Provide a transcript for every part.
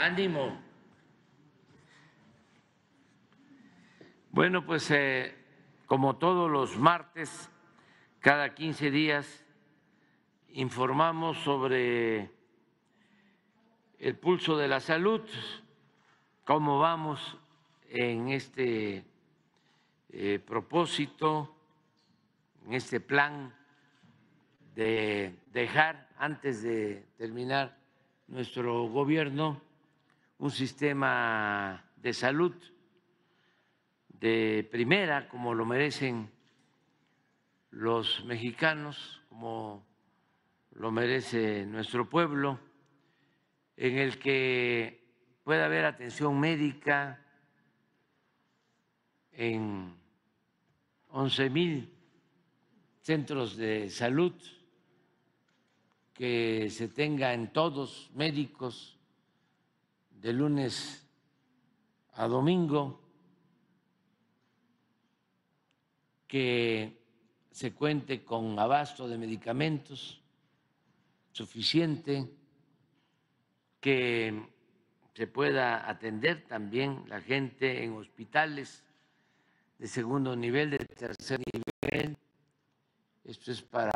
Ánimo. Bueno, pues eh, como todos los martes, cada 15 días, informamos sobre el pulso de la salud, cómo vamos en este eh, propósito, en este plan de dejar antes de terminar nuestro gobierno un sistema de salud de primera, como lo merecen los mexicanos, como lo merece nuestro pueblo, en el que pueda haber atención médica en once mil centros de salud, que se tenga en todos médicos de lunes a domingo, que se cuente con abasto de medicamentos suficiente, que se pueda atender también la gente en hospitales de segundo nivel, de tercer nivel. Esto es para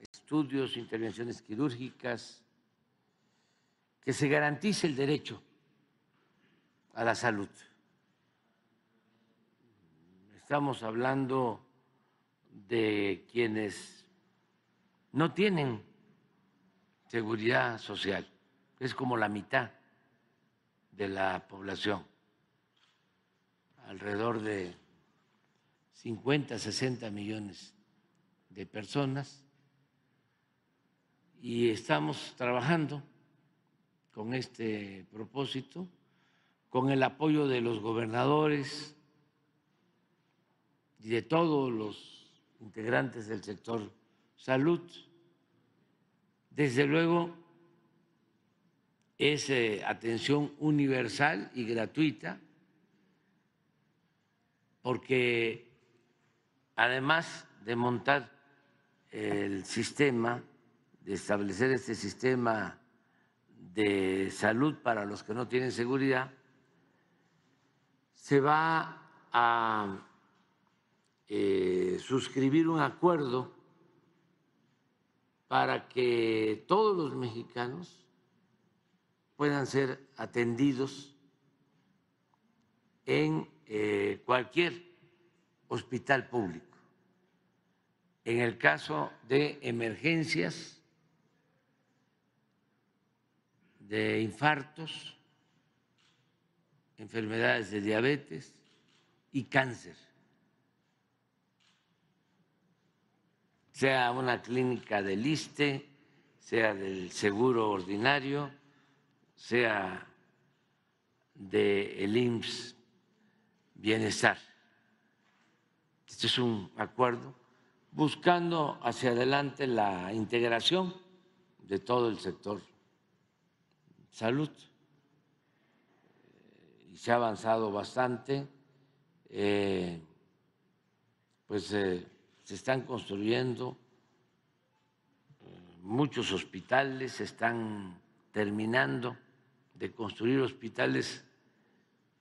estudios, intervenciones quirúrgicas, que se garantice el derecho a la salud. Estamos hablando de quienes no tienen seguridad social, es como la mitad de la población, alrededor de 50, 60 millones de personas, y estamos trabajando con este propósito, con el apoyo de los gobernadores y de todos los integrantes del sector salud. Desde luego, es eh, atención universal y gratuita, porque además de montar el sistema, de establecer este sistema de salud para los que no tienen seguridad, se va a eh, suscribir un acuerdo para que todos los mexicanos puedan ser atendidos en eh, cualquier hospital público. En el caso de emergencias, de infartos, enfermedades de diabetes y cáncer. Sea una clínica del ISTE, sea del seguro ordinario, sea del de IMSS Bienestar. Este es un acuerdo buscando hacia adelante la integración de todo el sector salud. Eh, y se ha avanzado bastante. Eh, pues eh, se están construyendo muchos hospitales, se están terminando de construir hospitales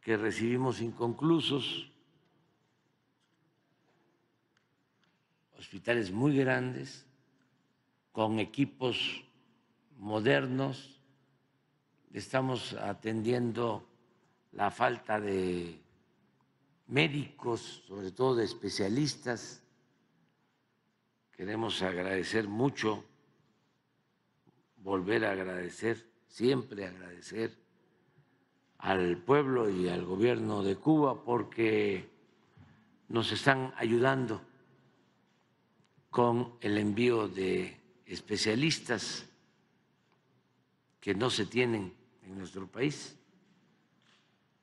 que recibimos inconclusos, hospitales muy grandes, con equipos modernos, estamos atendiendo la falta de médicos, sobre todo de especialistas. Queremos agradecer mucho, volver a agradecer, siempre agradecer al pueblo y al gobierno de Cuba porque nos están ayudando con el envío de especialistas que no se tienen en nuestro país,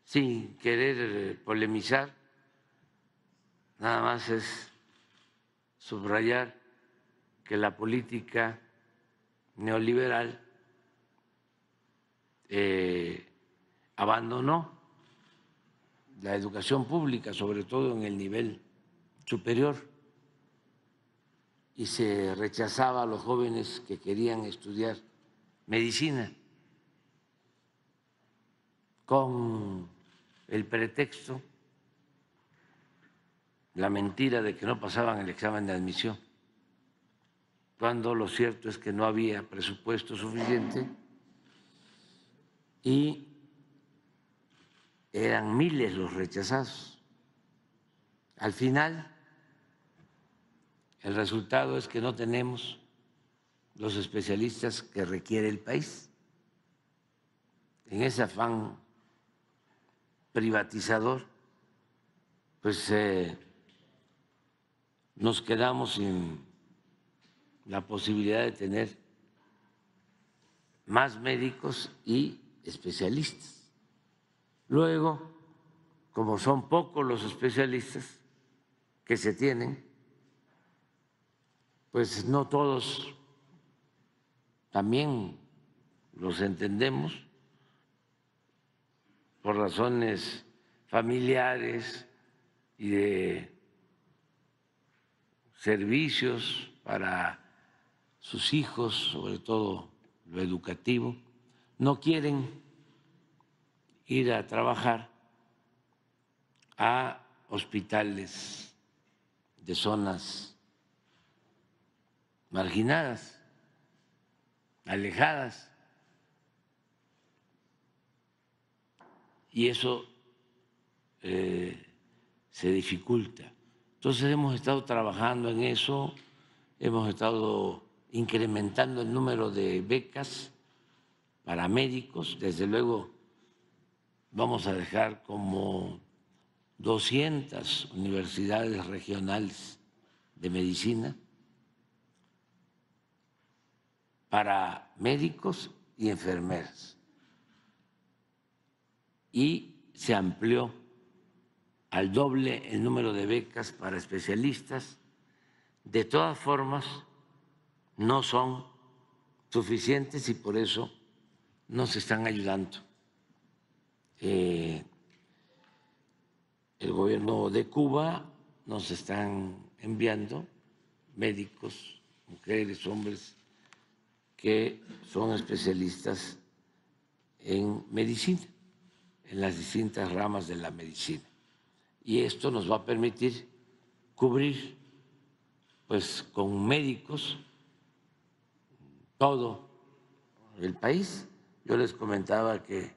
sin querer eh, polemizar, nada más es subrayar que la política neoliberal eh, abandonó la educación pública, sobre todo en el nivel superior, y se rechazaba a los jóvenes que querían estudiar medicina con el pretexto, la mentira de que no pasaban el examen de admisión, cuando lo cierto es que no había presupuesto suficiente y eran miles los rechazados. Al final, el resultado es que no tenemos los especialistas que requiere el país. En ese afán privatizador, pues eh, nos quedamos sin la posibilidad de tener más médicos y especialistas. Luego, como son pocos los especialistas que se tienen, pues no todos también los entendemos por razones familiares y de servicios para sus hijos, sobre todo lo educativo, no quieren ir a trabajar a hospitales de zonas marginadas alejadas. Y eso eh, se dificulta. Entonces hemos estado trabajando en eso, hemos estado incrementando el número de becas para médicos, desde luego vamos a dejar como 200 universidades regionales de medicina para médicos y enfermeras. Y se amplió al doble el número de becas para especialistas. De todas formas, no son suficientes y por eso nos están ayudando. Eh, el gobierno de Cuba nos están enviando médicos, mujeres, hombres, que son especialistas en medicina, en las distintas ramas de la medicina. Y esto nos va a permitir cubrir, pues, con médicos todo el país. Yo les comentaba que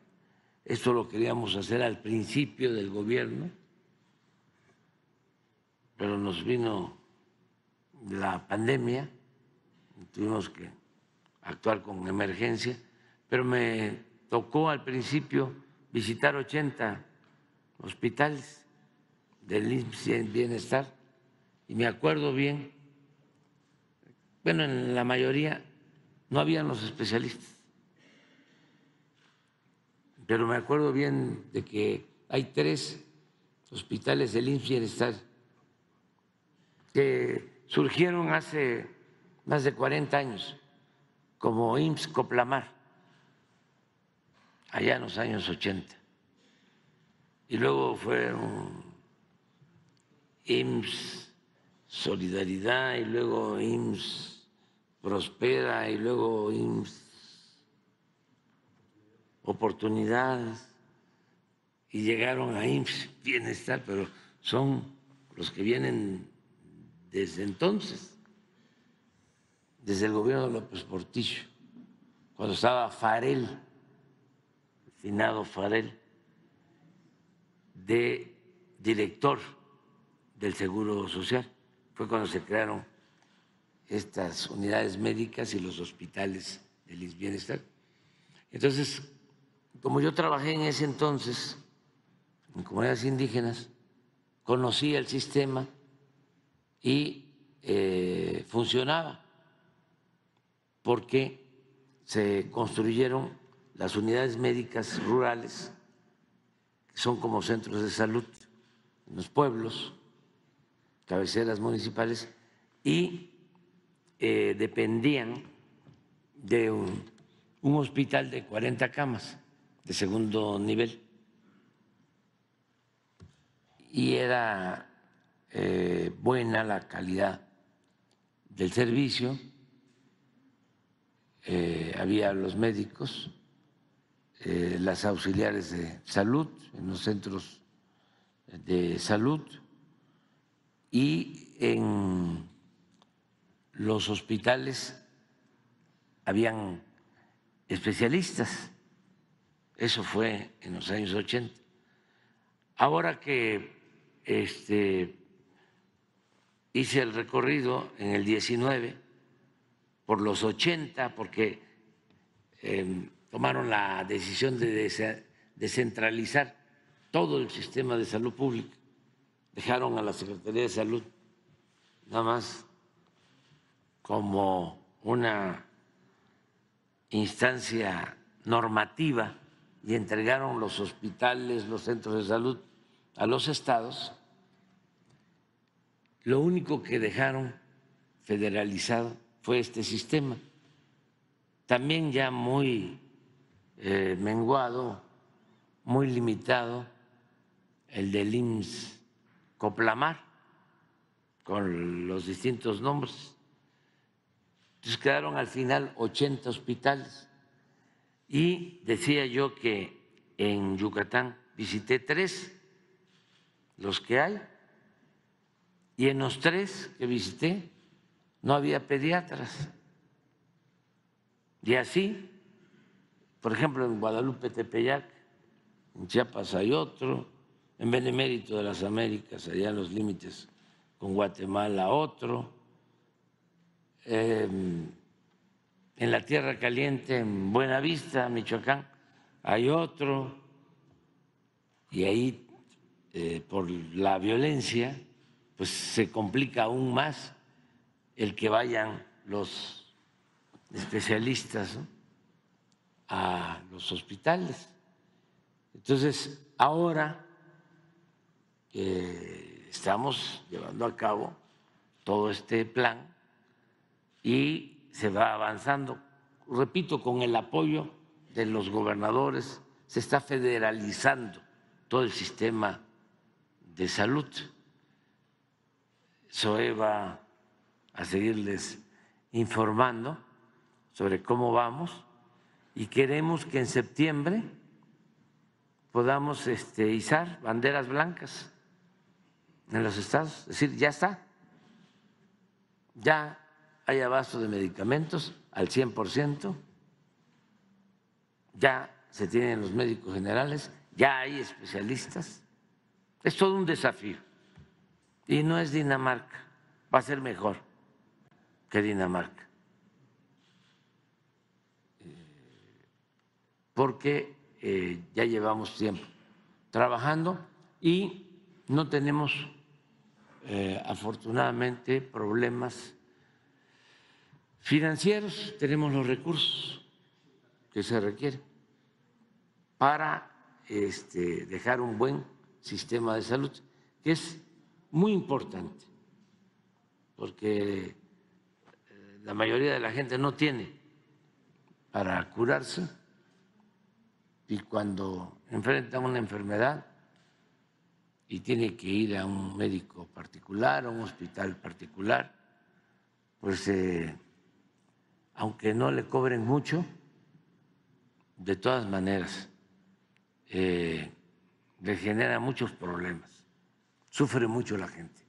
esto lo queríamos hacer al principio del gobierno, pero nos vino la pandemia, tuvimos que actuar con emergencia, pero me tocó al principio visitar 80 hospitales del en Bienestar y me acuerdo bien, bueno, en la mayoría no habían los especialistas, pero me acuerdo bien de que hay tres hospitales del IMSS Bienestar que surgieron hace más de 40 años como IMSS Coplamar, allá en los años 80. Y luego fueron IMSS Solidaridad y luego IMSS Prospera y luego IMSS Oportunidades y llegaron a IMSS Bienestar, pero son los que vienen desde entonces desde el gobierno de López Portillo, cuando estaba Farel, finado Farel, de director del Seguro Social. Fue cuando se crearon estas unidades médicas y los hospitales del bienestar. Entonces, como yo trabajé en ese entonces en comunidades indígenas, conocía el sistema y eh, funcionaba porque se construyeron las unidades médicas rurales, que son como centros de salud en los pueblos, cabeceras municipales, y eh, dependían de un, hospital de 40 camas de segundo nivel. Y era eh, buena la calidad del servicio eh, había los médicos, eh, las auxiliares de salud en los centros de salud y en los hospitales habían especialistas. Eso fue en los años 80. Ahora que este, hice el recorrido en el 19, por los 80, porque em, tomaron la decisión de descentralizar todo el sistema de salud pública. Dejaron a la Secretaría de Salud nada más como una instancia normativa y entregaron los hospitales, los centros de salud a los estados, lo único que dejaron federalizado fue este sistema. También ya muy eh, menguado, muy limitado, el del IMSS Coplamar, con los distintos nombres. Entonces quedaron al final 80 hospitales. Y decía yo que en Yucatán visité tres, los que hay, y en los tres que visité no había pediatras. Y así, por ejemplo, en Guadalupe Tepeyac, en Chiapas hay otro, en Benemérito de las Américas, allá en los límites con Guatemala otro, em, en la Tierra Caliente, en Buenavista, Michoacán, hay otro, y ahí eh, por la violencia, pues se complica aún más el que vayan los especialistas a los hospitales. Entonces, ahora estamos llevando a cabo todo este plan y se va avanzando, repito, con el apoyo de los gobernadores, se está federalizando todo el sistema de salud a seguirles informando sobre cómo vamos y queremos que en septiembre podamos este, izar banderas blancas en los estados. Es decir, ya está, ya hay abasto de medicamentos al 100%, ya se tienen los médicos generales, ya hay especialistas. Es todo un desafío y no es Dinamarca, va a ser mejor que Dinamarca. Eh, porque eh, ya llevamos tiempo trabajando y no tenemos eh, afortunadamente problemas financieros, tenemos los recursos que se requieren para este, dejar un buen sistema de salud, que es muy importante, porque la mayoría de la gente no tiene para curarse y cuando enfrenta una enfermedad y tiene que ir a un médico particular, a un hospital particular, pues eh, aunque no le cobren mucho, de todas maneras eh, le genera muchos problemas, sufre mucho la gente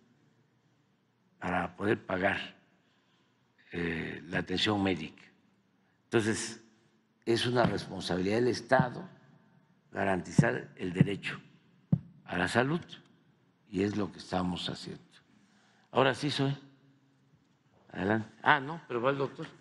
para poder pagar eh, la atención médica. Entonces, es una responsabilidad del Estado garantizar el derecho a la salud y es lo que estamos haciendo. Ahora sí soy. Adelante. Ah, no, pero va el doctor.